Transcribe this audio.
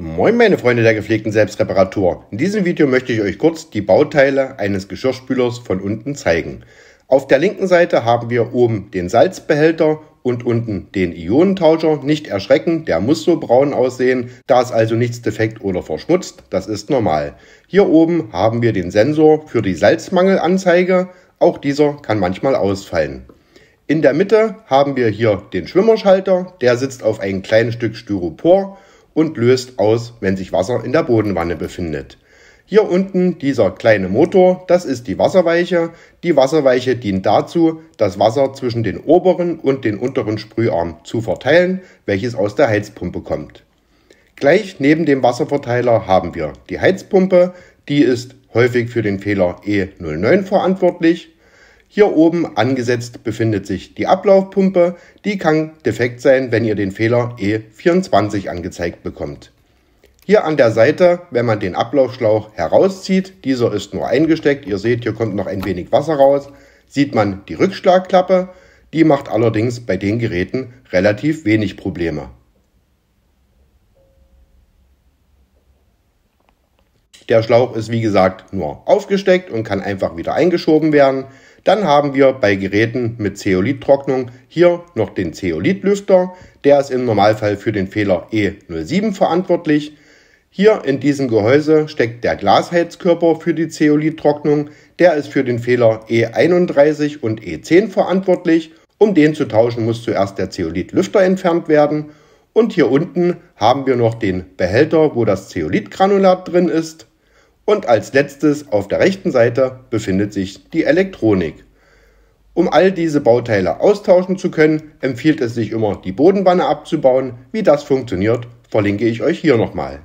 Moin meine Freunde der gepflegten Selbstreparatur. In diesem Video möchte ich euch kurz die Bauteile eines Geschirrspülers von unten zeigen. Auf der linken Seite haben wir oben den Salzbehälter und unten den Ionentauscher. Nicht erschrecken, der muss so braun aussehen. Da ist also nichts defekt oder verschmutzt, das ist normal. Hier oben haben wir den Sensor für die Salzmangelanzeige. Auch dieser kann manchmal ausfallen. In der Mitte haben wir hier den Schwimmerschalter. Der sitzt auf einem kleinen Stück Styropor und löst aus, wenn sich Wasser in der Bodenwanne befindet. Hier unten dieser kleine Motor, das ist die Wasserweiche. Die Wasserweiche dient dazu, das Wasser zwischen den oberen und den unteren Sprüharm zu verteilen, welches aus der Heizpumpe kommt. Gleich neben dem Wasserverteiler haben wir die Heizpumpe, die ist häufig für den Fehler E09 verantwortlich. Hier oben angesetzt befindet sich die Ablaufpumpe, die kann defekt sein, wenn ihr den Fehler E24 angezeigt bekommt. Hier an der Seite, wenn man den Ablaufschlauch herauszieht, dieser ist nur eingesteckt, ihr seht, hier kommt noch ein wenig Wasser raus, sieht man die Rückschlagklappe, die macht allerdings bei den Geräten relativ wenig Probleme. Der Schlauch ist wie gesagt nur aufgesteckt und kann einfach wieder eingeschoben werden. Dann haben wir bei Geräten mit Zeolithtrocknung hier noch den Zeolithlüfter. Der ist im Normalfall für den Fehler E07 verantwortlich. Hier in diesem Gehäuse steckt der Glasheizkörper für die Zeolithtrocknung. Der ist für den Fehler E31 und E10 verantwortlich. Um den zu tauschen, muss zuerst der Zeolithlüfter entfernt werden. Und hier unten haben wir noch den Behälter, wo das Zeolithgranulat drin ist. Und als letztes auf der rechten Seite befindet sich die Elektronik. Um all diese Bauteile austauschen zu können, empfiehlt es sich immer, die Bodenwanne abzubauen. Wie das funktioniert, verlinke ich euch hier nochmal.